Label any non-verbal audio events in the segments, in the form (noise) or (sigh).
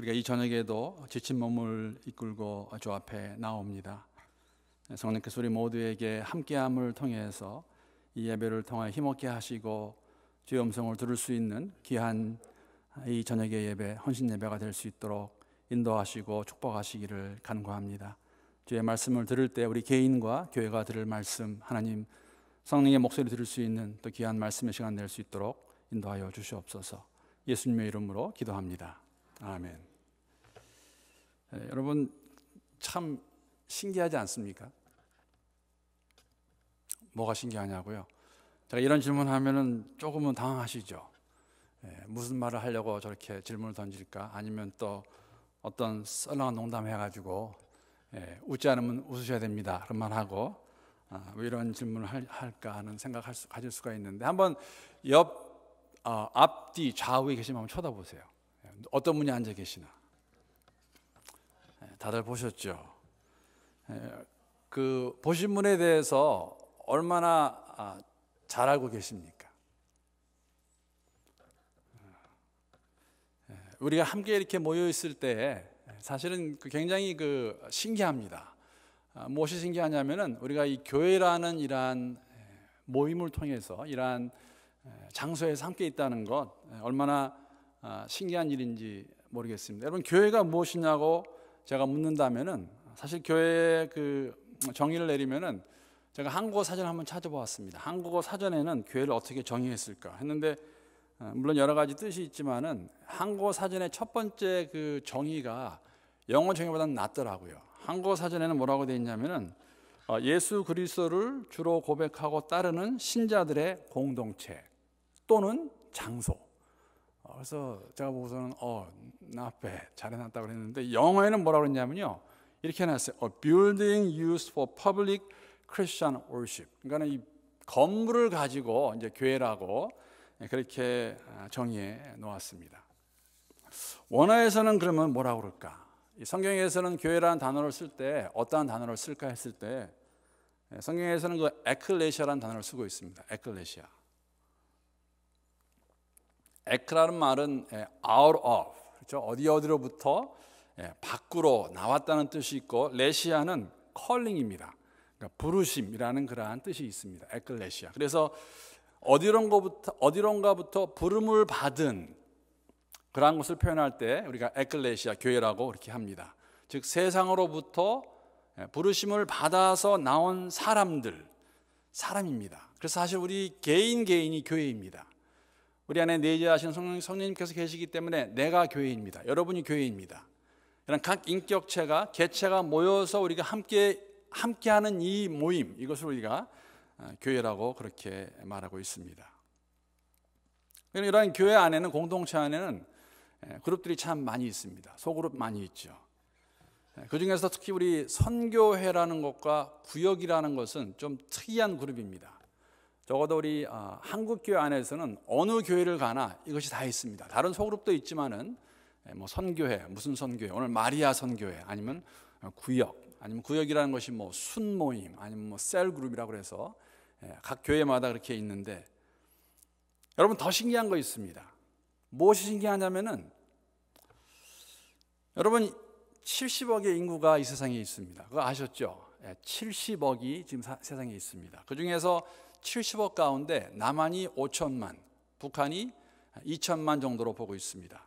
우리가 이 저녁에도 지친 몸을 이끌고 주 앞에 나옵니다. 성령께서 우리 모두에게 함께함을 통해서 이 예배를 통하여 힘없게 하시고 주의 음성을 들을 수 있는 귀한 이 저녁의 예배, 헌신 예배가 될 수 있도록 인도하시고 축복하시기를 간구합니다. 주의 말씀을 들을 때 우리 개인과 교회가 들을 말씀 하나님 성령의 목소리 들을 수 있는 또 귀한 말씀의 시간 낼수 있도록 인도하여 주시옵소서. 예수님의 이름으로 기도합니다. 아멘. 예, 여러분 참 신기하지 않습니까? 뭐가 신기하냐고요? 제가 이런 질문하면은 조금은 당황하시죠. 예, 무슨 말을 하려고 저렇게 질문을 던질까? 아니면 또 어떤 썰렁한 농담 해가지고 예, 웃지 않으면 웃으셔야 됩니다. 그런 하고 아, 왜 뭐 이런 질문을 할, 할까 하는 생각할 수, 가질 수가 있는데 한번 옆 어, 앞뒤 좌우에 계시면 한번 쳐다보세요. 예, 어떤 분이 앉아 계시나? 예, 다들 보셨죠? 예, 그 보신 분에 대해서 얼마나 아, 잘 알고 계십니까? 예, 우리가 함께 이렇게 모여 있을 때 사실은 그 굉장히 그 신기합니다. 아, 무엇이 신기하냐면은 우리가 이 교회라는 이러한 모임을 통해서 이러한 장소에서 함께 있다는 것 얼마나 아, 신기한 일인지 모르겠습니다. 여러분 교회가 무엇이냐고 제가 묻는다면은 사실 교회에 그 정의를 내리면은 제가 한국어 사전 한번 찾아보았습니다. 한국어 사전에는 교회를 어떻게 정의했을까 했는데 어, 물론 여러 가지 뜻이 있지만은 한국어 사전의 첫 번째 그 정의가 영어 정의보다는 낫더라고요. 한국어 사전에는 뭐라고 되어 있냐면은 어, 예수 그리스도를 주로 고백하고 따르는 신자들의 공동체 또는 장소. 어, 그래서 제가 보고서는 어, 나빼 잘해놨다 그랬는데 영어에는 뭐라고 그랬냐면요. 이렇게 해놨어요. A 어, building used for public Christian worship. 그러니까 이 건물을 가지고 이제 교회라고 예, 그렇게 아, 정의해 놓았습니다. 원어에서는 그러면 뭐라고 그럴까? 성경에서는 교회라는 단어를 쓸 때 어떠한 단어를 쓸까 했을 때 예, 성경에서는 그 에클레시아라는 단어를 쓰고 있습니다. 에클레시아. 에크라는 말은 예, out of 그렇죠? 어디 어디로부터 예, 밖으로 나왔다는 뜻이 있고 레시아는 컬링입니다. 그러니까 부르심이라는 그러한 뜻이 있습니다. 에클레시아. 그래서 어디론가부터 어디론가부터 부름을 받은 그러한 것을 표현할 때 우리가 에클레시아 교회라고 이렇게 합니다. 즉 세상으로부터 예, 부르심을 받아서 나온 사람들 사람입니다. 그래서 사실 우리 개인 개인이 교회입니다. 우리 안에 내재하신 성령, 성령님께서 계시기 때문에 내가 교회입니다. 여러분이 교회입니다. 이런 각 인격체가 개체가 모여서 우리가 함께 함께하는 이 모임 이것을 우리가 어, 교회라고 그렇게 말하고 있습니다. 이러 교회 안에는 공동체 안에는 예, 그룹들이 참 많이 있습니다. 소그룹 많이 있죠. 예, 그 중에서 특히 우리 선교회라는 것과 구역이라는 것은 좀 특이한 그룹입니다. 적어도 우리 아, 한국 교회 안에서는 어느 교회를 가나 이것이 다 있습니다. 다른 소그룹도 있지만은 예, 뭐 선교회 무슨 선교회 오늘 마리아 선교회 아니면 어, 구역 아니면 구역이라는 것이 뭐 순모임 아니면 뭐셀 그룹이라고 해서 예, 각 교회마다 그렇게 있는데 여러분 더 신기한 거 있습니다. 무엇이 신기하냐면은 여러분 70억의 인구가 이 세상에 있습니다. 그거 아셨죠? 70억이 예, 지금 사, 세상에 있습니다. 그 중에서 70억 가운데 남한이 5천만, 북한이 2천만 정도로 보고 있습니다.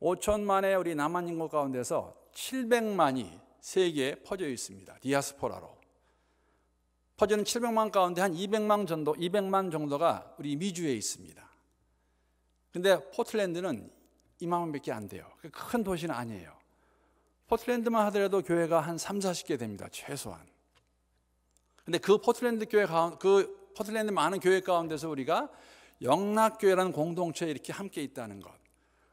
5천만의 우리 남한 인구 가운데서 700만이 세계에 퍼져 있습니다. 디아스포라로. 퍼지는 700만 가운데 한 200만 정도, 200만 정도가 우리 미주에 있습니다. 근데 포틀랜드는 2만 원밖에 안 돼요. 큰 도시는 아니에요. 포틀랜드만 하더라도 교회가 한 3, 40개 됩니다. 최소한. 근데 그 포틀랜드 교회 가운, 그 포틀랜드 많은 교회 가운데서 우리가 영락교회라는 공동체에 이렇게 함께 있다는 것.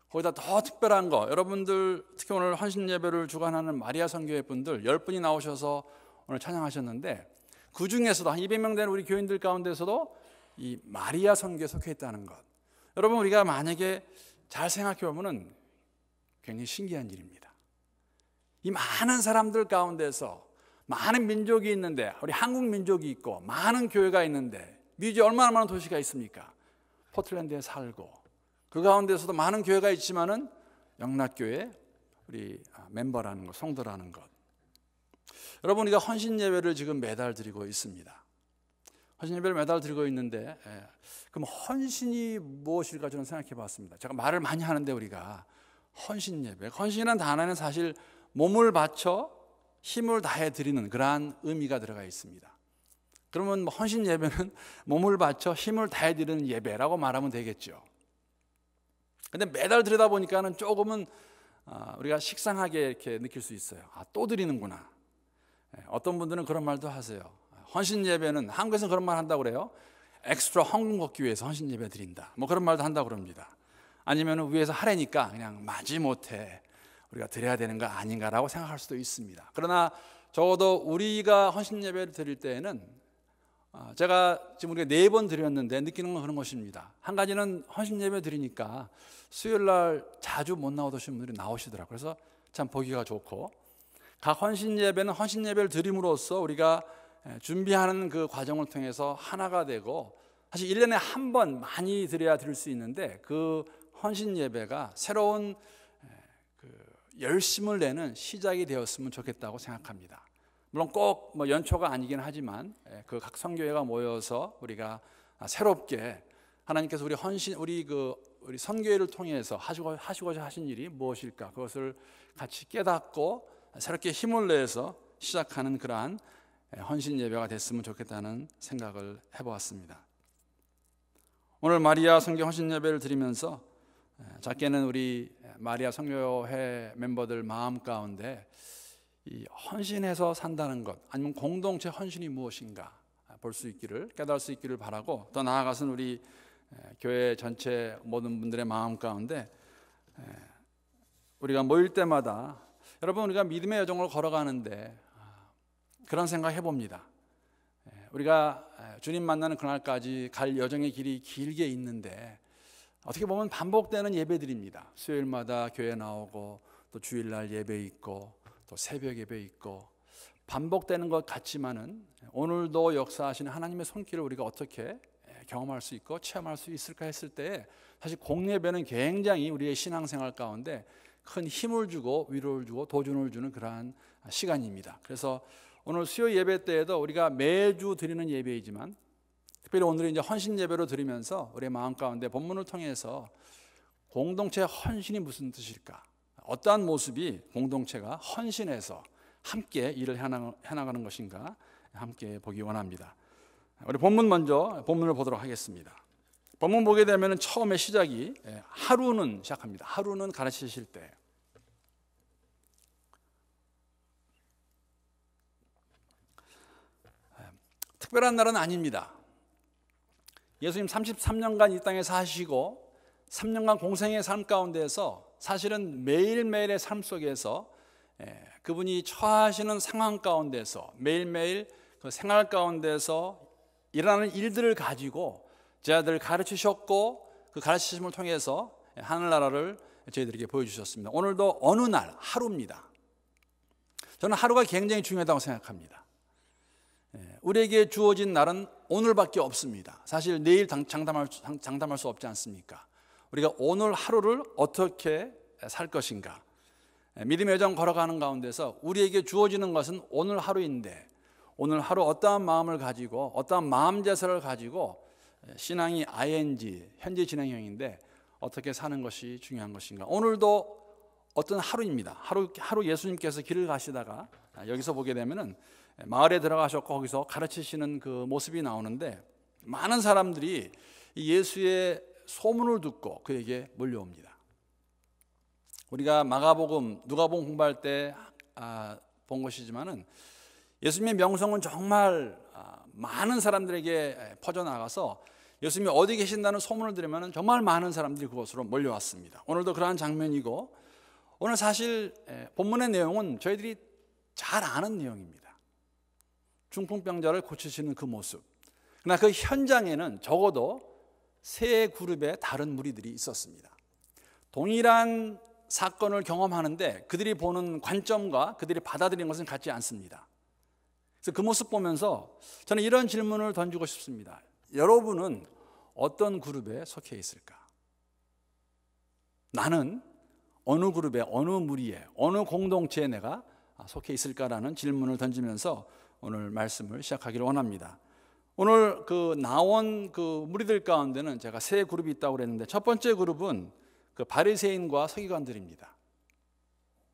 거기다 더 특별한 거. 여러분들 특히 오늘 헌신 예배를 주관하는 마리아 선교회 분들 10분이 나오셔서 오늘 찬양하셨는데 그 중에서도 한 200명 되는 우리 교인들 가운데서도 이 마리아 선교에 속해 있다는 것. 여러분 우리가 만약에 잘 생각해 보면은 굉장히 신기한 일입니다. 이 많은 사람들 가운데서 많은 민족이 있는데 우리 한국 민족이 있고 많은 교회가 있는데 미국 얼마나 많은 도시가 있습니까? 포틀랜드에 살고 그 가운데서도 많은 교회가 있지만은 영락교회 우리 아, 멤버라는 것, 성도라는 것. 여러분 우리가 헌신 예배를 지금 매달 드리고 있습니다. 헌신 예배를 매달 드리고 있는데 예, 그럼 헌신이 무엇일까 저는 생각해 봤습니다. 제가 말을 많이 하는데 우리가 헌신 예배, 헌신이라는 단어는 사실 몸을 바쳐 힘을 다해 드리는 그러한 의미가 들어가 있습니다. 그러면 뭐 헌신 예배는 (laughs) 몸을 바쳐 힘을 다해 드리는 예배라고 말하면 되겠죠. 근데 매달 들여다 보니까는 조금은 아, 우리가 식상하게 이렇게 느낄 수 있어요. 아, 또 드리는구나. 예, 어떤 분들은 그런 말도 하세요. 아, 헌신 예배는 한국에서 그런 말 한다고 그래요. 엑스트라 헌금 걷기 위해서 헌신 예배 드린다. 뭐 그런 말도 한다고 그럽니다. 아니면 위에서 하래니까 그냥 마지 못해 우리가 드려야 되는 거 아닌가라고 생각할 수도 있습니다. 그러나 적어도 우리가 헌신 예배를 드릴 때에는 아, 제가 지금 우리가 네 번 드렸는데 느끼는 건 그런 것입니다. 한 가지는 헌신 예배 드리니까 수요일 날 자주 못 나오시는 분들이 나오시더라고요. 그래서 참 보기가 좋고 각 헌신 예배는 헌신 예배를 드림으로써 우리가 준비하는 그 과정을 통해서 하나가 되고 사실 1년에 한 번 많이 드려야 드릴 수 있는데 그 헌신 예배가 새로운 열심을 내는 시작이 되었으면 좋겠다고 생각합니다. 물론 꼭뭐 연초가 아니긴 하지만 예, 그각 선교회가 모여서 우리가 새롭게 하나님께서 우리 헌신 우리 그 우리 선교회를 통해서 하시고 하시고자 하신 일이 무엇일까 그것을 같이 깨닫고 새롭게 힘을 내서 시작하는 그러한 예, 헌신 예배가 됐으면 좋겠다는 생각을 해보았습니다. 오늘 마리아 성경 헌신 예배를 드리면서 예, 작게는 우리 마리아 성교회 멤버들 마음 가운데 이 헌신해서 산다는 것 아니면 공동체 헌신이 무엇인가 볼 수 있기를 깨달을 수 있기를 바라고 더 나아가서는 우리 예, 교회 전체 모든 분들의 마음 가운데 예, 우리가 모일 때마다 여러분 우리가 믿음의 여정을 걸어가는데 아, 그런 생각 해봅니다. 우리가 주님 만나는 그날까지 갈 여정의 길이 길게 있는데 어떻게 보면 반복되는 예배들입니다. 수요일마다 교회 나오고 또 주일날 예배 있고 또 새벽 예배 있고 반복되는 것 같지만은 오늘도 역사하시는 하나님의 손길을 우리가 어떻게 예, 경험할 수 있고 체험할 수 있을까 했을 때 사실 공예배는 굉장히 우리의 신앙생활 가운데 큰 힘을 주고 위로를 주고 도전을 주는 그러한 시간입니다. 그래서 오늘 수요 예배 때에도 우리가 매주 드리는 예배이지만 특별히 오늘 이제 헌신 예배로 드리면서 우리의 마음 가운데 본문을 통해서 공동체 헌신이 무슨 뜻일까? 어떠한 모습이 공동체가 헌신해서 함께 일을 해나가는 것인가 함께 보기 원합니다. 우리 본문 먼저 본문을 보도록 하겠습니다. 본문 보게 되면 처음에 시작이 예, 하루는 시작합니다. 하루는 가르치실 때 예, 특별한 날은 아닙니다. 예수님 33년간 이 땅에 서하시고 3년간 공생의 삶 가운데서 사실은 매일매일의 삶 속에서 예, 그분이 처하시는 상황 가운데서 매일매일 그 생활 가운데서 일어나는 일들을 가지고 제자들을 가르치셨고 그 가르치심을 통해서 하늘나라를 저희들에게 보여주셨습니다. 오늘도 어느 날 하루입니다. 저는 하루가 굉장히 중요하다고 생각합니다. 예, 우리에게 주어진 날은 오늘밖에 없습니다. 사실 내일 장담할, 장담할 수 없지 않습니까? 우리가 오늘 하루를 어떻게 살 것인가? 미리 예, 매장 걸어가는 가운데서 우리에게 주어지는 것은 오늘 하루인데 오늘 하루 어떠한 마음을 가지고 어떠한 마음 제사를 가지고 예, 신앙이 ING 현재 진행형인데 어떻게 사는 것이 중요한 것인가? 오늘도 어떤 하루입니다. 하루 하루 예수님께서 길을 가시다가 아, 여기서 보게 되면은 예, 마을에 들어가셨고 거기서 가르치시는 그 모습이 나오는데 많은 사람들이 예수의 소문을 듣고 그에게 몰려옵니다. 우리가 마가복음, 누가복음 공부할 때본 아, 것이지만은 예수님의 명성은 정말 아, 많은 사람들에게 예, 퍼져나가서 예수님이 어디 계신다는 소문을 들으면 정말 많은 사람들이 그곳으로 몰려왔습니다. 오늘도 그러한 장면이고 오늘 사실 예, 본문의 내용은 저희들이 잘 아는 내용입니다. 중풍병자를 고치시는 그 모습. 그러나 그 현장에는 적어도 세 그룹의 다른 무리들이 있었습니다. 동일한 사건을 경험하는데 그들이 보는 관점과 그들이 받아들이 것은 같지 않습니다. 그래서 그 모습 보면서 저는 이런 질문을 던지고 싶습니다. 여러분은 어떤 그룹에 속해 있을까? 나는 어느 그룹에, 어느 무리에, 어느 공동체에 내가 속해 있을까라는 질문을 던지면서 오늘 말씀을 시작하기를 원합니다. 오늘 그 나온 그 무리들 가운데는 제가 세 그룹이 있다고 그랬는데 첫 번째 그룹은 그 바리새인과 서기관들입니다.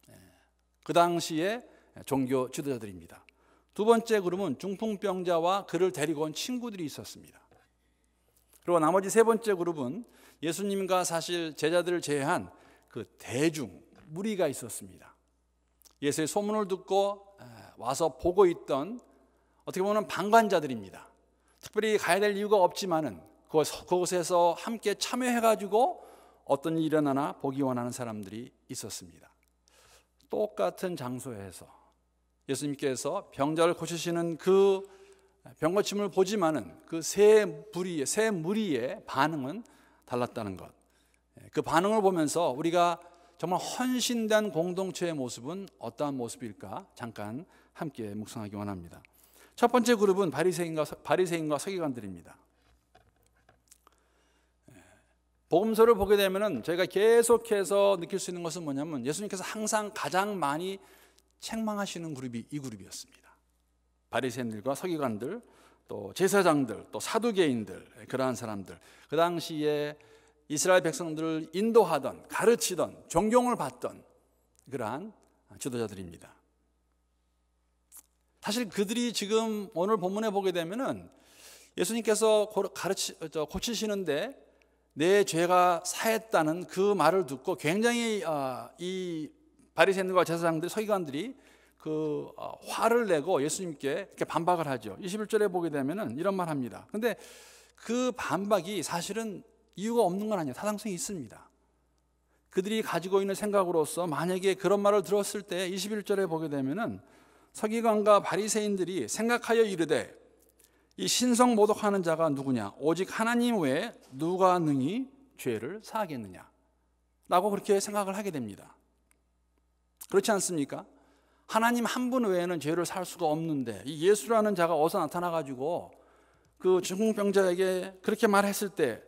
예. 그 당시에 종교 지도자들입니다. 두 번째 그룹은 중풍병자와 그를 데리고 온 친구들이 있었습니다. 그리고 나머지 세 번째 그룹은 예수님과 사실 제자들을 제외한 그 대중 무리가 있었습니다. 예수의 소문을 듣고 와서 보고 있던 어떻게 보면 방관자들입니다. 특별히 가야 될 이유가 없지만은 그곳에서 함께 참여해가지고 어떤 일이 일어나나 보기 원하는 사람들이 있었습니다. 똑같은 장소에서 예수님께서 병자를 고치시는 그 병고침을 보지만은 그새 무리의 새 무리의 반응은 달랐다는 것. 예, 그 반응을 보면서 우리가 정말 헌신된 공동체의 모습은 어떠한 모습일까 잠깐 함께 묵상하기 원합니다. 첫 번째 그룹은 바리새인과 바리새인과 서기관들입니다. 예, 복음서를 보게 되면은 저희가 계속해서 느낄 수 있는 것은 뭐냐면 예수님께서 항상 가장 많이 책망하시는 그룹이 이 그룹이었습니다. 바리새인들과 서기관들, 또 제사장들, 또 사두개인들 그러한 사람들. 그 당시에 이스라엘 백성들을 인도하던 가르치던 존경을 받던 그러한 지도자들입니다. 사실 그들이 지금 오늘 본문에 보게 되면은 예수님께서 가르치, 고치시는데 내 죄가 사했다는 그 말을 듣고 굉장히 아, 이 바리새인과 제사장들 서기관들이 그 어, 화를 내고 예수님께 이렇게 반박을 하죠. 21절에 보게 되면은 이런 말 합니다. 근데 그 반박이 사실은 이유가 없는 건 아니에요. 타당성이 있습니다. 그들이 가지고 있는 생각으로서 만약에 그런 말을 들었을 때 21절에 보게 되면은 서기관과 바리새인들이 생각하여 이르되 이 신성 모독하는 자가 누구냐 오직 하나님 외에 누가 능히 죄를 사하겠느냐 라고 그렇게 생각을 하게 됩니다. 그렇지 않습니까? 하나님 한 분 외에는 죄를 살 수가 없는데 이 예수라는 자가 어디서 나타나 가지고 그 중풍병자에게 그렇게 말했을 때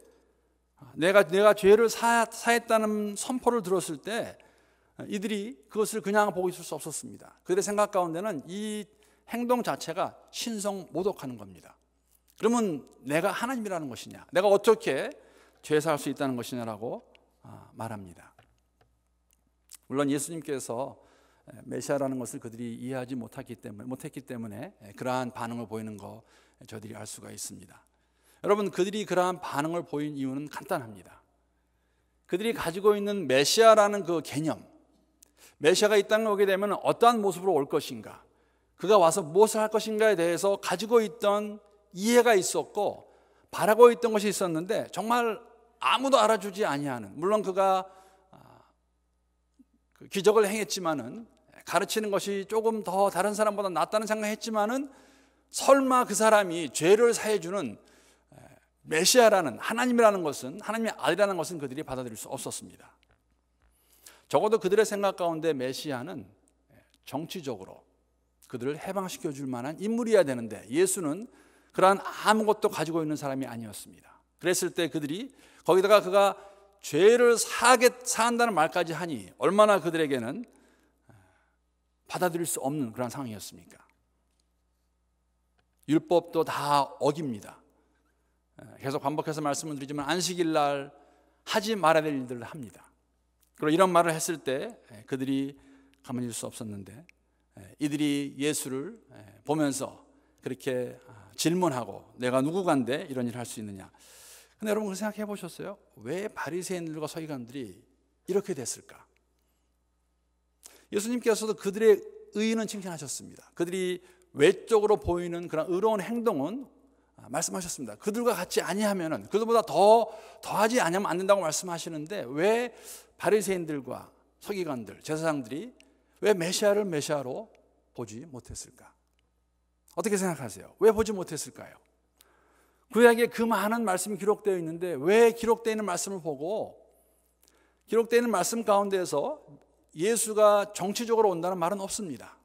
내가 내가 죄를 사, 사했다는 선포를 들었을 때 이들이 그것을 그냥 보고 있을 수 없었습니다. 그들의 생각 가운데는 이 행동 자체가 신성 모독하는 겁니다. 그러면 내가 하나님이라는 것이냐? 내가 어떻게 죄사할 수 있다는 것이냐라고 아, 말합니다. 물론 예수님께서 메시아라는 것을 그들이 이해하지 못했기 때문에 못했기 때문에 그러한 반응을 보이는 거 저들이 알 수가 있습니다. 여러분 그들이 그러한 반응을 보인 이유는 간단합니다. 그들이 가지고 있는 메시아라는 그 개념 메시아가 이 땅에 오게 되면 어떠한 모습으로 올 것인가? 그가 와서 무엇을 할 것인가에 대해서 가지고 있던 이해가 있었고 바라고 있던 것이 있었는데 정말 아무도 알아주지 아니하는 물론 그가 아, 그 기적을 행했지만은 가르치는 것이 조금 더 다른 사람보다 낫다는 생각했지만은 설마 그 사람이 죄를 사해주는 메시아라는 하나님이라는 것은 하나님의 아들이라는 것은 그들이 받아들일 수 없었습니다. 적어도 그들의 생각 가운데 메시아는 정치적으로 그들을 해방시켜 줄 만한 인물이어야 되는데 예수는 그러한 아무것도 가지고 있는 사람이 아니었습니다. 그랬을 때 그들이 거기다가 그가 죄를 사게 한다는 말까지 하니 얼마나 그들에게는 받아들일 수 없는 그런 상황이었습니까? 율법도 다 어깁니다. 계속 반복해서 말씀을 드리지만 안식일 날 하지 말아야 될 일들을 합니다. 그리고 이런 말을 했을 때 예, 그들이 가만히 있을 수 없었는데 예, 이들이 예수를 예, 보면서 그렇게 아, 질문하고 내가 누구간데 이런 일을 할 수 있느냐. 근데 여러분 그 생각해 보셨어요? 왜 바리새인들과 서기관들이 이렇게 됐을까? 예수님께서도 그들의 의인은 칭찬하셨습니다. 그들이 외적으로 보이는 그런 의로운 행동은 아, 말씀하셨습니다. 그들과 같이 아니하면은 그들보다 더 더하지 않으면안 된다고 말씀하시는데 왜 바리새인들과 서기관들, 제사장들이 왜 메시아를 메시아로 보지 못했을까? 어떻게 생각하세요? 왜 보지 못했을까요? 구약에 그 많은 말씀이 기록되어 있는데 왜 기록되어 있는 말씀을 보고 기록되어 있는 말씀 가운데에서 예수가 정치적으로 온다는 말은 없습니다.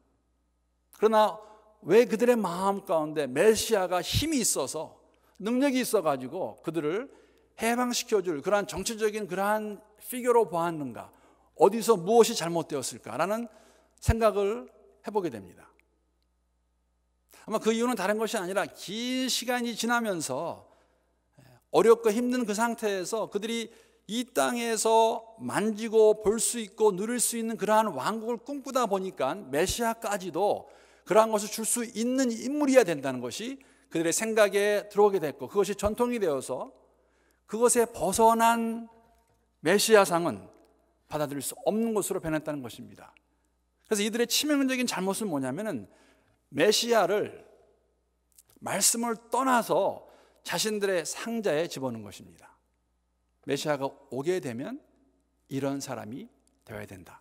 그러나 왜 그들의 마음 가운데 메시아가 힘이 있어서 능력이 있어 가지고 그들을 해방시켜줄 그러한 정치적인 그러한 피규어로 보았는가? 어디서 무엇이 잘못되었을까라는 생각을 해보게 됩니다. 아마 그 이유는 다른 것이 아니라 긴 시간이 지나면서 예, 어렵고 힘든 그 상태에서 그들이 이 땅에서 만지고 볼 수 있고 누릴 수 있는 그러한 왕국을 꿈꾸다 보니까 메시아까지도 그러한 것을 줄 수 있는 인물이어야 된다는 것이 그들의 생각에 들어오게 됐고 그것이 전통이 되어서 그것에 벗어난 메시아상은 받아들일 수 없는 것으로 변했다는 것입니다. 그래서 이들의 치명적인 잘못은 뭐냐면은 메시아를 말씀을 떠나서 자신들의 상자에 집어넣은 것입니다. 메시아가 오게 되면 이런 사람이 되어야 된다.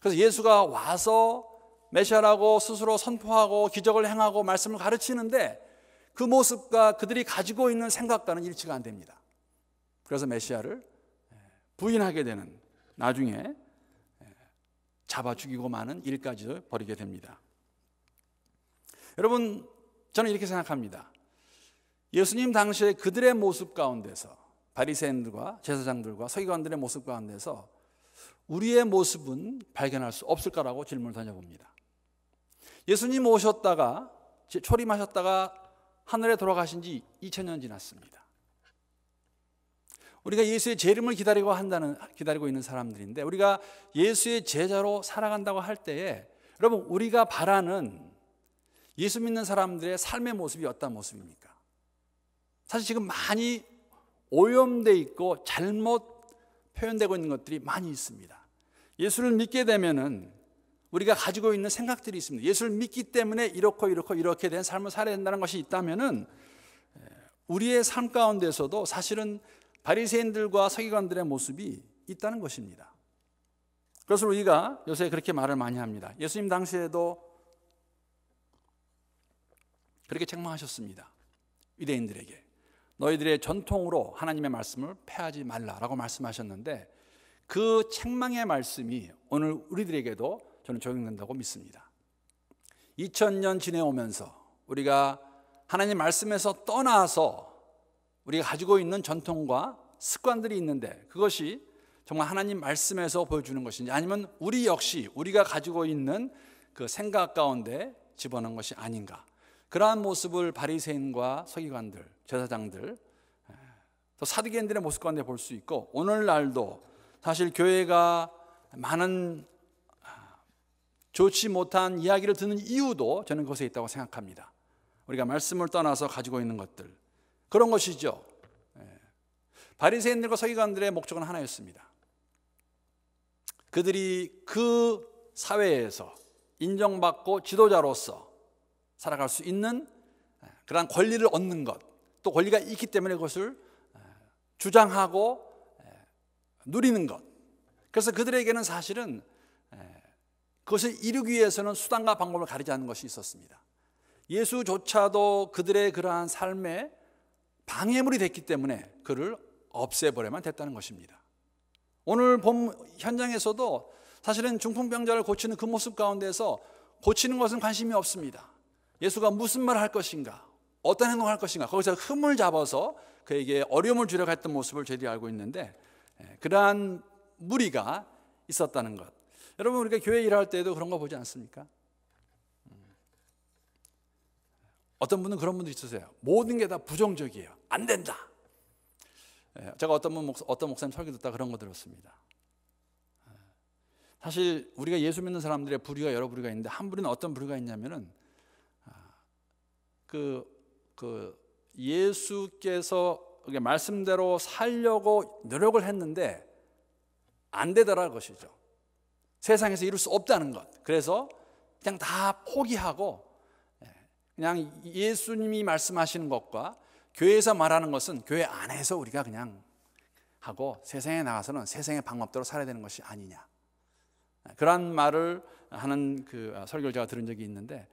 그래서 예수가 와서 메시아라고 스스로 선포하고 기적을 행하고 말씀을 가르치는데 그 모습과 그들이 가지고 있는 생각과는 일치가 안 됩니다. 그래서 메시아를 예, 부인하게 되는 나중에 예, 잡아 죽이고 마는 일까지도 벌이게 됩니다. 여러분, 저는 이렇게 생각합니다. 예수님 당시에 그들의 모습 가운데서 바리새인들과 제사장들과 서기관들의 모습 가운데서 우리의 모습은 발견할 수 없을까라고 질문을 던져봅니다. 예수님 오셨다가 초림하셨다가 하늘에 돌아가신 지 2000년 지났습니다. 우리가 예수의 재림을 기다리고 한다는 기다리고 있는 사람들인데 우리가 예수의 제자로 살아간다고 할 때에 여러분 우리가 바라는 예수 믿는 사람들의 삶의 모습이 어떤 모습입니까? 사실 지금 많이 오염돼 있고 잘못 표현되고 있는 것들이 많이 있습니다. 예수를 믿게 되면은 우리가 가지고 있는 생각들이 있습니다. 예수를 믿기 때문에 이렇고 이렇고 이렇게 된 삶을 살아야 된다는 것이 있다면은 우리의 삶 가운데서도 사실은 바리새인들과 서기관들의 모습이 있다는 것입니다. 그래서 우리가 요새 그렇게 말을 많이 합니다. 예수님 당시에도 그렇게 책망하셨습니다. 유대인들에게 너희들의 전통으로 하나님의 말씀을 패하지 말라라고 말씀하셨는데 그 책망의 말씀이 오늘 우리들에게도 저는 적용된다고 믿습니다. 2000년 지내오면서 우리가 하나님 말씀에서 떠나서 우리가 가지고 있는 전통과 습관들이 있는데 그것이 정말 하나님 말씀에서 보여주는 것인지 아니면 우리 역시 우리가 가지고 있는 그 생각 가운데 집어넣은 것이 아닌가. 그러한 모습을 바리새인과 서기관들, 제사장들, 예, 또 사두개인들의 모습 가운데 볼 수 있고 오늘날도 사실 교회가 많은 아, 좋지 못한 이야기를 듣는 이유도 저는 그것에 있다고 생각합니다. 우리가 말씀을 떠나서 가지고 있는 것들, 그런 것이죠. 예. 바리새인들과 서기관들의 목적은 하나였습니다. 그들이 그 사회에서 인정받고 지도자로서 살아갈 수 있는 예, 그러 권리를 얻는 것, 또 권리가 있기 때문에 그것을 예, 주장하고 누리는 것. 그래서 그들에게는 사실은 그것을 이루기 위해서는 수단과 방법을 가리지 않는 것이 있었습니다. 예수조차도 그들의 그러한 삶에 방해물이 됐기 때문에 그를 없애버려만 됐다는 것입니다. 오늘 본 현장에서도 사실은 중풍병자를 고치는 그 모습 가운데서 고치는 것은 관심이 없습니다. 예수가 무슨 말을 할 것인가, 어떤 행동을 할 것인가, 거기서 흠을 잡아서 그에게 어려움을 주려고 했던 모습을 저희들이 알고 있는데, 예, 그러한 무리가 있었다는 것. 여러분, 우리가 교회 일할 때도 그런 거 보지 않습니까? 어떤 분은 그런 분도 있으세요. 모든 게 다 부정적이에요. 안 된다. 예, 제가 어떤 분 어떤 목사님 설교 듣다 그런 거 들었습니다. 예. 사실 우리가 예수 믿는 사람들의 부류가 여러 부류가 있는데 한 부류는 어떤 부류가 있냐면은 아, 그, 그 예수께서 말씀대로 살려고 노력을 했는데 안 되더라 것이죠. 세상에서 이룰 수 없다는 것. 그래서 그냥 다 포기하고 그냥 예수님이 말씀하시는 것과 교회에서 말하는 것은 교회 안에서 우리가 그냥 하고 세상에 나가서는 세상의 방법대로 살아야 되는 것이 아니냐. 그러 말을 하는 그 아, 설교를 제가 들은 적이 있는데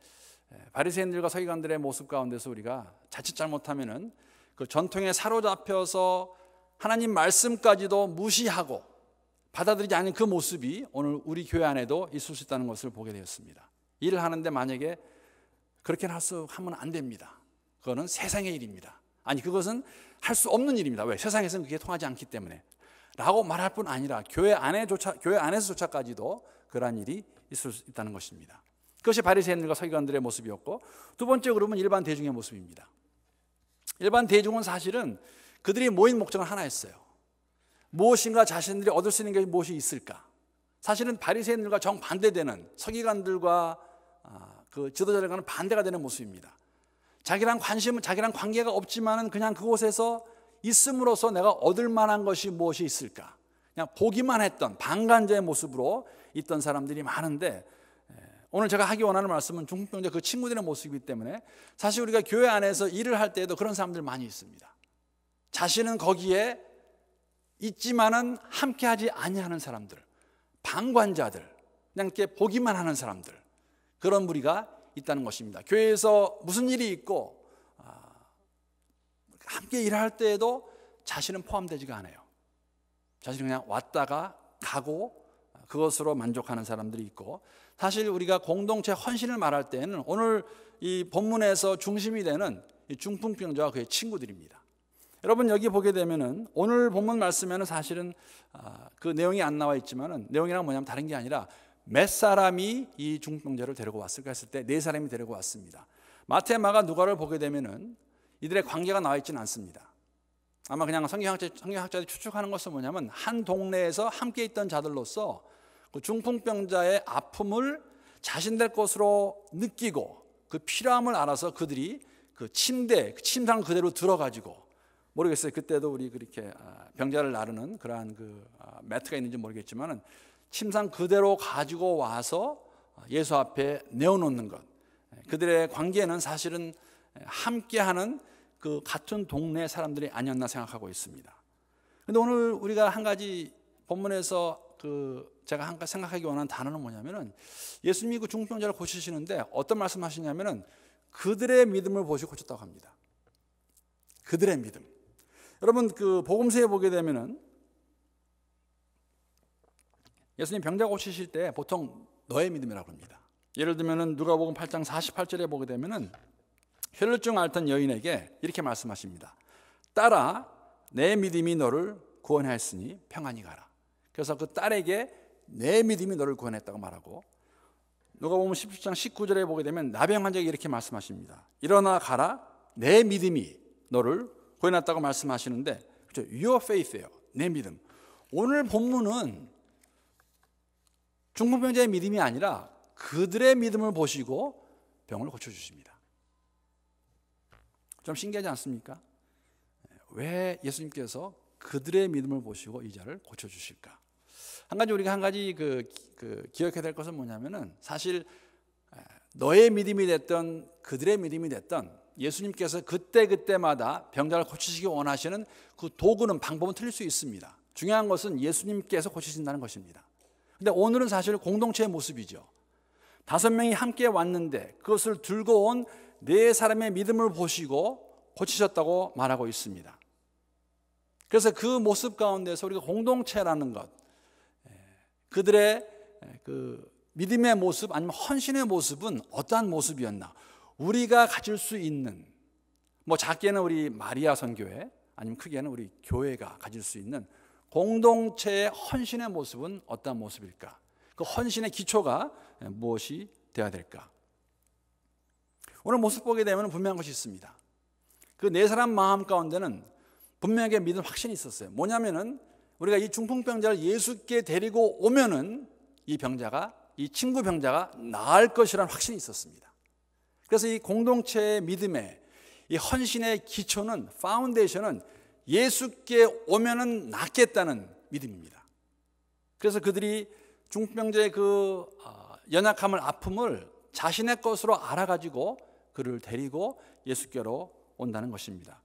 바리새인들과 서기관들의 모습 가운데서 우리가 자칫 잘못하면은 그 전통에 사로잡혀서 하나님 말씀까지도 무시하고 받아들이지 않는 그 모습이 오늘 우리 교회 안에도 있을 수 있다는 것을 보게 되었습니다. 일을 하는데 만약에 그렇게 할서 하면 안 됩니다. 그거는 세상의 일입니다. 아니 그것은 할 수 없는 일입니다. 왜? 세상에서는 그게 통하지 않기 때문에. 라고 말할 뿐 아니라 교회 안에조차 교회 안에서조차까지도 그러한 일이 있을 수 있다는 것입니다. 그것이 바리새인들과 서기관들의 모습이었고 두 번째 그룹은 일반 대중의 모습입니다. 일반 대중은 사실은 그들이 모인 목적은 하나였어요. 무엇인가 자신들이 얻을 수 있는 게 무엇이 있을까? 사실은 바리새인들과 정반대되는 서기관들과 아, 그 지도자들과는 반대가 되는 모습입니다. 자기랑 관심은 자기랑 관계가 없지만은 그냥 그곳에서 있음으로써 내가 얻을 만한 것이 무엇이 있을까? 그냥 보기만 했던 방관자의 모습으로 있던 사람들이 많은데 오늘 제가 하기 원하는 말씀은 중풍병자 그 친구들의 모습이기 때문에 사실 우리가 교회 안에서 일을 할 때에도 그런 사람들 많이 있습니다. 자신은 거기에 있지만은 함께하지 아니하는 사람들, 방관자들, 그냥 이렇게 보기만 하는 사람들. 그런 무리가 있다는 것입니다. 교회에서 무슨 일이 있고 아, 함께 일할 때에도 자신은 포함되지가 않아요. 자신은 그냥 왔다가 가고 아, 그것으로 만족하는 사람들이 있고 사실 우리가 공동체 헌신을 말할 때는 오늘 이 본문에서 중심이 되는 중풍병자와 그의 친구들입니다. 여러분 여기 보게 되면은 오늘 본문 말씀에는 사실은 아, 그 내용이 안 나와 있지만은 내용이랑 뭐냐면 다른 게 아니라 몇 사람이 이 중풍자를 데리고 왔을까 했을 때 네 사람이 데리고 왔습니다. 마태, 마가, 누가를 보게 되면은 이들의 관계가 나와 있지는 않습니다. 아마 그냥 성경학자, 성경학자들이 추측하는 것은 뭐냐면 한 동네에서 함께 있던 자들로서 그 중풍병자의 아픔을 자신될 것으로 느끼고 그 필요함을 알아서 그들이 그 침대, 그 침상 그대로 들어가지고 모르겠어요. 그때도 우리 그렇게 아, 병자를 나르는 그러한 그 아, 매트가 있는지 모르겠지만은 침상 그대로 가지고 와서 예수 앞에 내어놓는 것. 그들의 관계는 사실은 함께하는 그 같은 동네 사람들이 아니었나 생각하고 있습니다. 근데 오늘 우리가 한 가지 본문에서 그 제가 한가 생각하기 원한 단어는 뭐냐면은 예수님이 그 중병자를 고치시는데 어떤 말씀하시냐면은 그들의 믿음을 보시고 고쳤다고 합니다. 그들의 믿음. 여러분 그 복음서에 보게 되면은 예수님 병자 고치실 때 보통 너의 믿음이라고 합니다. 예를 들면 누가복음 8장 48절에 보게 되면 혈루증 앓던 여인에게 이렇게 말씀하십니다. 딸아 내 믿음이 너를 구원하였으니 평안히 가라. 그래서 그 딸에게 내 믿음이 너를 구원했다고 말하고 누가복음 17장 19절에 보게 되면 나병 환자에게 이렇게 말씀하십니다. 일어나 가라 내 믿음이 너를 구원했다고 말씀하시는데 그죠? Your faith예요. 내 믿음. 오늘 본문은 중풍병자의 믿음이 아니라 그들의 믿음을 보시고 병을 고쳐주십니다. 좀 신기하지 않습니까? 왜 예수님께서 그들의 믿음을 보시고 이 자를 고쳐주실까? 한 가지 우리가 한 가지 그, 그 기억해야 될 것은 뭐냐면은 사실 너의 믿음이 됐던 그들의 믿음이 됐던 예수님께서 그때그때마다 병자를 고치시기 원하시는 그 도구는 방법은 틀릴 수 있습니다. 중요한 것은 예수님께서 고치신다는 것입니다. 근데 오늘은 사실 공동체의 모습이죠. 다섯 명이 함께 왔는데 그것을 들고 온 네 사람의 믿음을 보시고 고치셨다고 말하고 있습니다. 그래서 그 모습 가운데서 우리가 공동체라는 것, 예, 그들의 예, 그 믿음의 모습 아니면 헌신의 모습은 어떠한 모습이었나? 우리가 가질 수 있는 뭐 작게는 우리 마리아 선교회 아니면 크게는 우리 교회가 가질 수 있는 공동체의 헌신의 모습은 어떤 모습일까? 그 헌신의 기초가 무엇이 되어야 될까? 오늘 모습 보게 되면 분명한 것이 있습니다. 그 네 사람 마음 가운데는 분명하게 믿음 확신이 있었어요. 뭐냐면은 우리가 이 중풍병자를 예수께 데리고 오면은 이 병자가 이 친구 병자가 나을 것이라는 확신이 있었습니다. 그래서 이 공동체의 믿음에 이 헌신의 기초는 파운데이션은 예수께 오면은 낫겠다는 믿음입니다. 그래서 그들이 중풍병자의 그 아, 연약함을 아픔을 자신의 것으로 알아가지고 그를 데리고 예수께로 온다는 것입니다.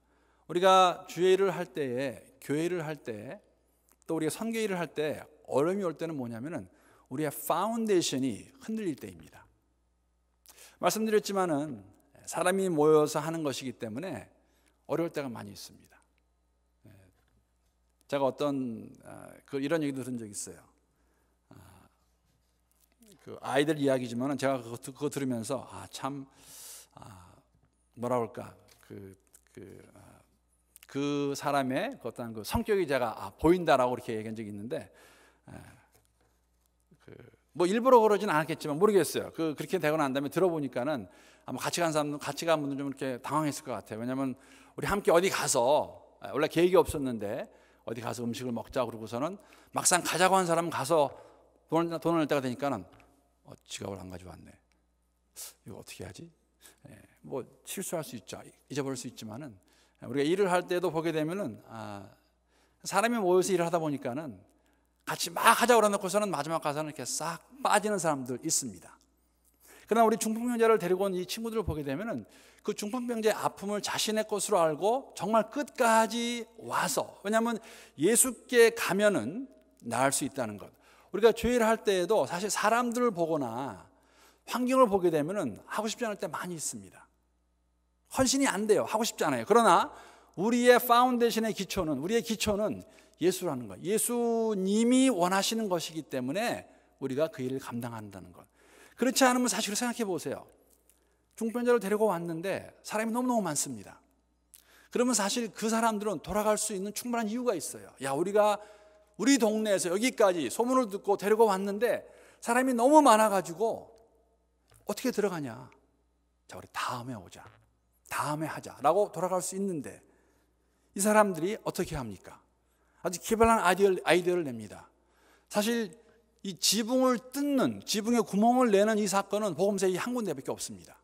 우리가 주의 를할 때에 교회를 할 때 또 우리가 선교 일을 할때 어려움이 올 때는 뭐냐면은 우리의 파운데이션이 흔들릴 때입니다. 말씀드렸지만은 사람이 모여서 하는 것이기 때문에 어려울 때가 많이 있습니다. 제가 어떤 아, 그 이런 얘기 들은 적 있어요. 아, 그 아이들 이야기지만 제가 그거, 그거 들으면서 아참 아, 뭐라 그럴까 그, 그, 아, 그 사람의 그 어떤 그 성격이 제가 아, 보인다라고 이렇게 얘기한 적이 있는데 아, 그뭐 일부러 그러진 않았겠지만 모르겠어요. 그 그렇게 되고 난 다음에 들어보니까는 아마 같이 간 사람들 같이 간 분들 좀 이렇게 당황했을 것 같아요. 왜냐하면 우리 함께 어디 가서 아, 원래 계획이 없었는데 어디 가서 음식을 먹자 그러고서는 막상 가자고 한 사람은 가서 돈을, 돈을 낼 때가 되니까는 어, 지갑을 안 가져왔네. 이거 어떻게 하지? 예, 뭐 실수할 수 있죠. 잊어버릴 수 있지만은 우리가 일을 할 때도 보게 되면은 아, 사람이 모여서 일을 하다 보니까는 같이 막 하자고 그래놓고서는 마지막 가서는 이렇게 싹 빠지는 사람들 있습니다. 그러나 우리 중풍병자를 데리고 온 이 친구들을 보게 되면은 그 중풍병자의 아픔을 자신의 것으로 알고 정말 끝까지 와서 왜냐하면 예수께 가면은 나을 수 있다는 것. 우리가 죄를 할 때에도 사실 사람들을 보거나 환경을 보게 되면은 하고 싶지 않을 때 많이 있습니다. 헌신이 안 돼요. 하고 싶지 않아요. 그러나 우리의 파운데이션의 기초는 우리의 기초는 예수라는 것. 예수님이 원하시는 것이기 때문에 우리가 그 일을 감당한다는 것. 그렇지 않으면 사실을 생각해 보세요. 중편자를 데리고 왔는데 사람이 너무너무 많습니다. 그러면 사실 그 사람들은 돌아갈 수 있는 충분한 이유가 있어요. 야, 우리가 우리 동네에서 여기까지 소문을 듣고 데리고 왔는데 사람이 너무 많아가지고 어떻게 들어가냐. 자, 우리 다음에 오자. 다음에 하자. 라고 돌아갈 수 있는데 이 사람들이 어떻게 합니까? 아주 기발한 아이디어를 냅니다. 사실 이 지붕을 뜯는 지붕에 구멍을 내는 이 사건은 복음서에 한 군데밖에 없습니다.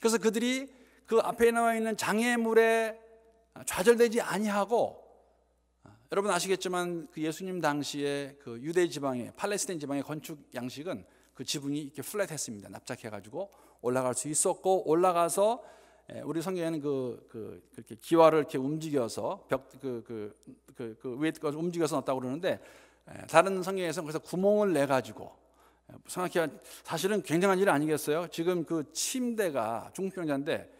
그래서 그들이 그 앞에 나와 있는 장애물에 좌절되지 아니하고 여러분 아시겠지만 그 예수님 당시에 그 유대 지방의 팔레스타인 지방의 건축 양식은 그 지붕이 이렇게 플랫했습니다. 납작해 가지고 올라갈 수 있었고 올라가서 예, 우리 성경에는 그, 그 이렇게 기와를 이렇게 움직여서 벽 그 그 그그 그, 그, 그, 그 위에 움직여서 놨다고 그러는데 예, 다른 성경에서는 그래서 구멍을 내 가지고 예, 생각해 사실은 굉장한 일 아니겠어요? 지금 그 침대가 중풍병자인데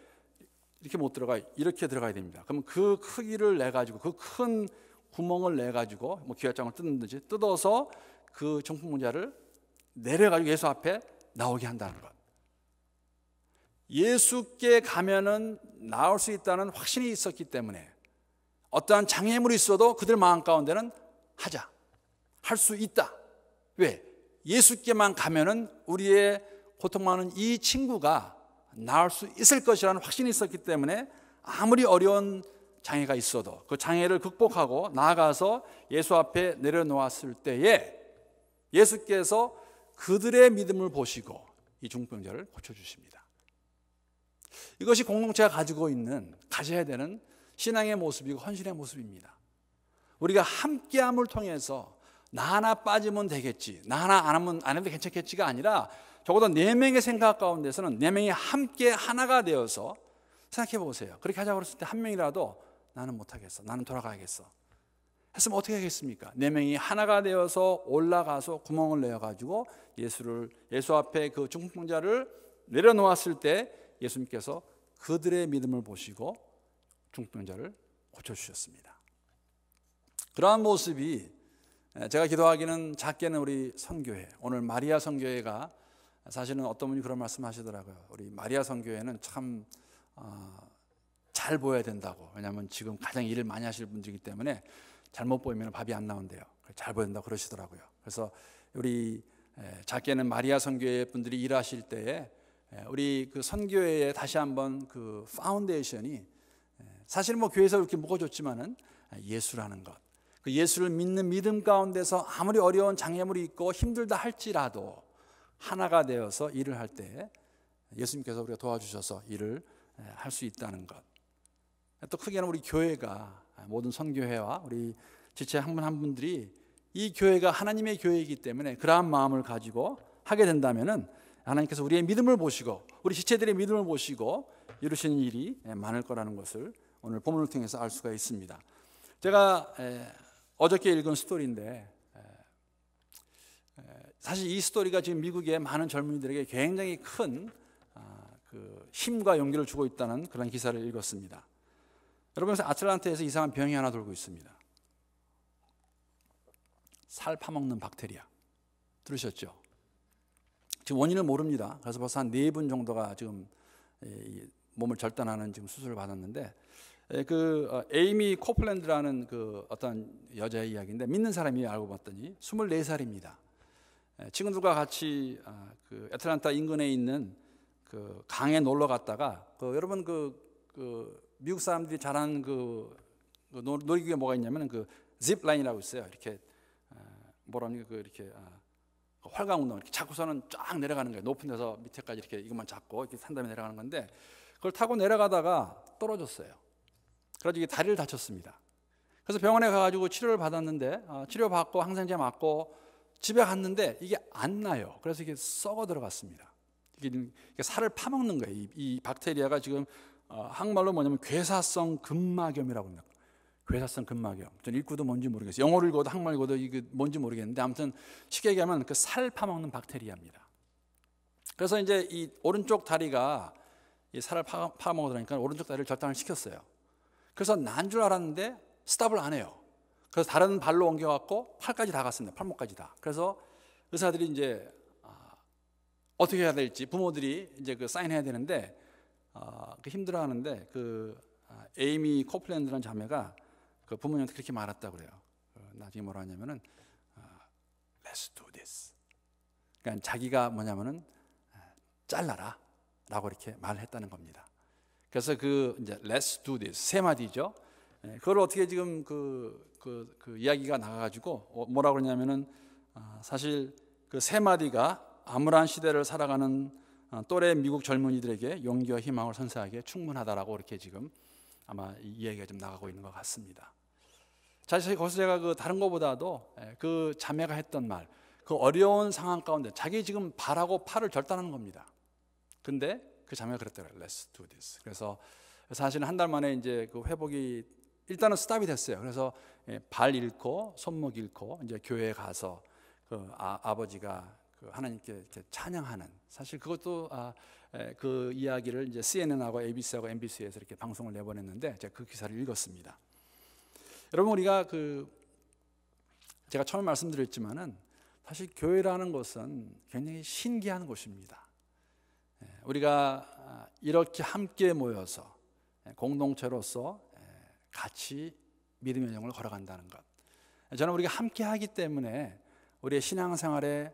이렇게 못 들어가 이렇게 들어가야 됩니다. 그러면 그 크기를 내 가지고 그 큰 구멍을 내 가지고 뭐 기와장을 뜯는지 뜯어서 그 중풍병자를 내려 가지고 예수 앞에 나오게 한다는 것. 예수께 가면은 나올 수 있다는 확신이 있었기 때문에 어떠한 장애물이 있어도 그들 마음 가운데는 하자. 할수 있다. 왜? 예수께만 가면은 우리의 고통 많은 이 친구가 나을 수 있을 것이라는 확신이 있었기 때문에 아무리 어려운 장애가 있어도 그 장애를 극복하고 나아가서 예수 앞에 내려놓았을 때에 예수께서 그들의 믿음을 보시고 이 중병자를 고쳐주십니다. 이것이 공동체가 가지고 있는, 가져야 되는 신앙의 모습이고 헌신의 모습입니다. 우리가 함께함을 통해서 나 하나 빠지면 되겠지. 나 하나 안 하면 안 해도 괜찮겠지가 아니라 적어도 네 명의 생각 가운데서는 네 명이 함께 하나가 되어서 생각해 보세요. 그렇게 하자고 했을 때 한 명이라도 나는 못하겠어. 나는 돌아가야겠어. 했으면 어떻게 하겠습니까? 네 명이 하나가 되어서 올라가서 구멍을 내어가지고 예수를, 예수 앞에 그 중풍자를 내려놓았을 때 예수님께서 그들의 믿음을 보시고 중풍자를 고쳐주셨습니다. 그러한 모습이 예, 제가 기도하기는 작게는 우리 선교회 오늘 마리아 선교회가 사실은 어떤 분이 그런 말씀하시더라고요. 우리 마리아 선교회는 참잘 어, 보여야 된다고. 왜냐하면 지금 가장 일을 많이 하실 분이기 때문에 잘못 보이면 밥이 안 나온대요. 잘 보인다 그러시더라고요. 그래서 우리 예, 작게는 마리아 선교회 분들이 일하실 때에 예, 우리 그 선교회에 다시 한번 그 파운데이션이 사실 뭐 교회에서 이렇게 묶어줬지만은 아, 예수라는 것그 예수를 믿는 믿음 가운데서 아무리 어려운 장애물이 있고 힘들다 할지라도 하나가 되어서 일을 할 때 예수님께서 우리가 도와주셔서 일을 할 수 있다는 것. 또 크게는 우리 교회가 아, 모든 선교회와 우리 지체 한 분 한 분들이 이 교회가 하나님의 교회이기 때문에 그러한 마음을 가지고 하게 된다면은 하나님께서 우리의 믿음을 보시고 우리 지체들의 믿음을 보시고 이루시는 일이 많을 거라는 것을 오늘 본문을 통해서 알 수가 있습니다. 제가 어저께 읽은 스토리인데 사실 이 스토리가 지금 미국의 많은 젊은이들에게 굉장히 큰 아, 그 힘과 용기를 주고 있다는 그런 기사를 읽었습니다. 여러분, 아틀란타에서 이상한 병이 하나 돌고 있습니다. 살 파먹는 박테리아. 들으셨죠? 지금 원인을 모릅니다. 그래서 벌써 한 네 분 정도가 지금 몸을 절단하는 지금 수술을 받았는데 예, 그 어, 에이미 코플랜드라는 그 어떤 여자의 이야기인데 믿는 사람이 알고 봤더니 24살입니다. 예, 친구들과 같이 아, 그 애틀란타 인근에 있는 그 강에 놀러 갔다가 그 여러분 그, 그 미국 사람들이 잘하는 그, 그 놀이기계 뭐가 있냐면 그 z l i n e 이라고 있어요. 이렇게 아, 뭐랍니까 그 이렇게 아, 그 활강 운동 이렇게 자고서는 쫙 내려가는 거예요. 높은 데서 밑에까지 이렇게 이것만 잡고 이렇게 산 다음에 내려가는 건데 그걸 타고 내려가다가 떨어졌어요. 그래가지고 다리를 다쳤습니다. 그래서 병원에 가가지고 치료를 받았는데 어, 치료받고 항생제 맞고 집에 갔는데 이게 안 나요. 그래서 이게 썩어 들어갔습니다. 이게, 살을 파먹는 거예요. 이, 이 박테리아가 지금 어, 한말로 뭐냐면 괴사성 근막염이라고 합니다. 괴사성 근막염. 전 읽고도 뭔지 모르겠어요. 영어를 읽어도 한말 읽어도 이게 뭔지 모르겠는데 아무튼 쉽게 얘기하면 그 살 파먹는 박테리아입니다. 그래서 이제 이 오른쪽 다리가 이 살을 파, 파먹으니까 오른쪽 다리를 절단을 시켰어요. 그래서 난 줄 알았는데 스탑을 안 해요. 그래서 다른 발로 옮겨갖고 팔까지 다 갔습니다. 팔목까지 다. 그래서 의사들이 이제 아, 어떻게 해야 될지 부모들이 이제 그 사인해야 되는데 어, 힘들어하는데 그 아, 에이미 코플랜드라는 자매가 그 부모님한테 그렇게 말했다 그래요. 나중에 뭐라 하냐면은 Let's do this. 그러니까 자기가 뭐냐면은 잘라라라고 이렇게 말했다는 겁니다. 그래서 그 이제 let's do this 세 마디죠. 예, 그걸 어떻게 지금 그, 그, 그 이야기가 나가가지고 어, 뭐라 고 그러냐면은 아, 사실 그 세 마디가 암울한 시대를 살아가는 어, 또래 미국 젊은이들에게 용기와 희망을 선사하기에 충분하다라고 이렇게 지금 아마 이야기가 좀 나가고 있는 것 같습니다. 사실 거기서 제가 그 다른 것보다도 예, 그 자매가 했던 말, 그 어려운 상황 가운데 자기 지금 발하고 팔을 절단하는 겁니다. 근데 그 자매가 그랬대요. Let's do this. 그래서 사실은 한달 만에 이제 그 회복이 일단은 스탑이 됐어요. 그래서 예, 발 잃고 손목 잃고 이제 교회에 가서 그 아, 버지가그 하나님께 이렇게 찬양하는 사실 그것도 아, 에, 예, 그 이야기를 이제 CNN하고 ABC하고 MBC에서 이렇게 방송을 내보냈는데 제가 그 기사를 읽었습니다. 여러분 우리가 그 제가 처음 말씀드렸지만은 사실 교회라는 것은 굉장히 신기한 곳입니다. 우리가 아, 이렇게 함께 모여서 예, 공동체로서 예, 같이 믿음의 영정을 걸어간다는 것. 예, 저는 우리가 함께 하기 때문에 우리의 신앙생활에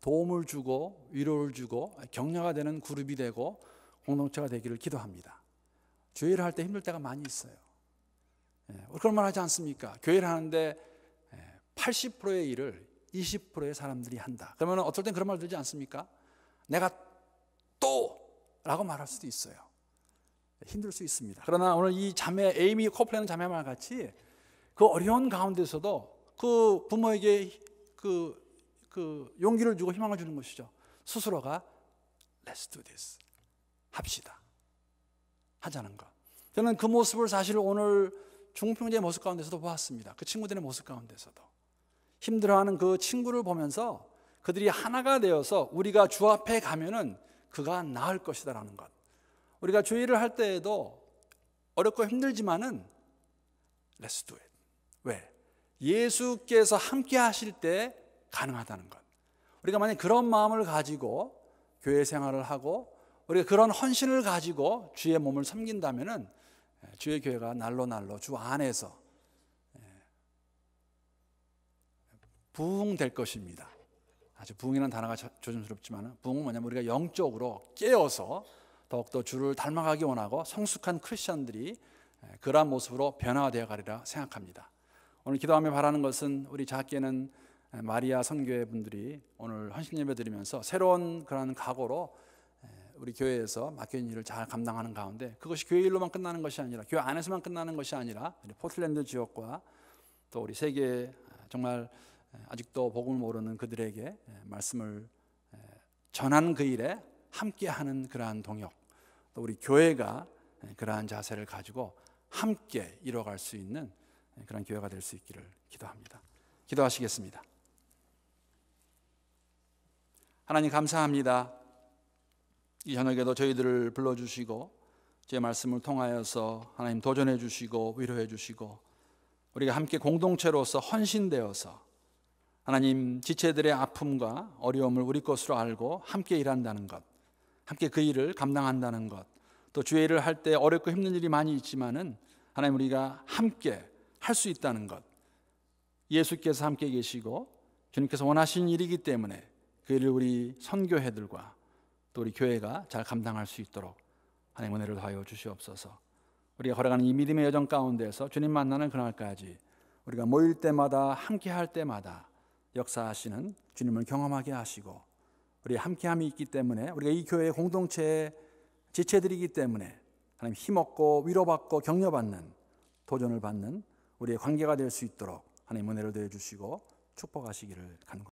도움을 주고 위로를 주고 격려가 되는 그룹이 되고 공동체가 되기를 기도합니다. 교회를 할 때 힘들 때가 많이 있어요. 그럴만 하지 않습니까? 교회를 하는데 80%의 일을 20%의 사람들이 한다. 그러면 어떨 땐 그런 말 들지 않습니까? 내가 또! 라고 말할 수도 있어요. 힘들 수 있습니다. 그러나 오늘 이 자매, 에이미 코플레 자매 말 같이 그 어려운 가운데서도 그 부모에게 그, 그 용기를 주고 희망을 주는 것이죠. 스스로가 Let's do this. 합시다. 하자는 것. 저는 그 모습을 사실 오늘 중풍재의 모습 가운데서도 보았습니다. 그 친구들의 모습 가운데서도. 힘들어하는 그 친구를 보면서 그들이 하나가 되어서 우리가 주 앞에 가면은 그가 나을 것이다라는 것. 우리가 주의를 할 때에도 어렵고 힘들지만은 Let's do it. 왜? 예수께서 함께 하실 때 가능하다는 것. 우리가 만약 그런 마음을 가지고 교회 생활을 하고 우리가 그런 헌신을 가지고 주의 몸을 섬긴다면은 예, 주의 교회가 날로 날로 주 안에서 예, 부흥될 것입니다. 아주 부흥이라는 단어가 조심스럽지만 부흥은 뭐냐면 우리가 영적으로 깨어서 더욱더 주를 닮아가기 원하고 성숙한 크리스천들이 그러한 모습으로 변화 되어 가리라 생각합니다. 오늘 기도하며 바라는 것은 우리 작게는 마리아 선교회 분들이 오늘 헌신 예배 드리면서 새로운 그런 각오로 우리 교회에서 맡겨진 일을 잘 감당하는 가운데 그것이 교회 일로만 끝나는 것이 아니라 교회 안에서만 끝나는 것이 아니라 포틀랜드 지역과 또 우리 세계 아, 정말 아직도 복음을 모르는 그들에게 예, 말씀을 예, 전한그 일에 함께하는 그러한 동역 또 우리 교회가 예, 그러한 자세를 가지고 함께 이뤄갈 수 있는 그런 교회가 될 수 있기를 기도합니다. 기도하시겠습니다. 하나님 감사합니다. 이 저녁에도 저희들을 불러주시고 제 말씀을 통하여서 하나님 도전해 주시고 위로해 주시고 우리가 함께 공동체로서 헌신되어서 하나님 지체들의 아픔과 어려움을 우리 것으로 알고 함께 일한다는 것, 함께 그 일을 감당한다는 것, 또 주의 를할 때 어렵고 힘든 일이 많이 있지만은 하나님 우리가 함께 할 수 있다는 것, 예수께서 함께 계시고 주님께서 원하신 일이기 때문에 그 일을 우리 선교회들과 또 우리 교회가 잘 감당할 수 있도록 하나님 은혜를 더하여 주시옵소서. 우리가 걸어가는 이 믿음의 여정 가운데서 주님 만나는 그날까지 우리가 모일 때마다 함께 할 때마다 역사하시는 주님을 경험하게 하시고 우리 함께함이 있기 때문에 우리가 이 교회 공동체의 지체들이기 때문에 하나님 힘없고 위로받고 격려받는 도전을 받는 우리의 관계가 될 수 있도록 하나님 은혜를 더해 주시고 축복하시기를 간구합니다.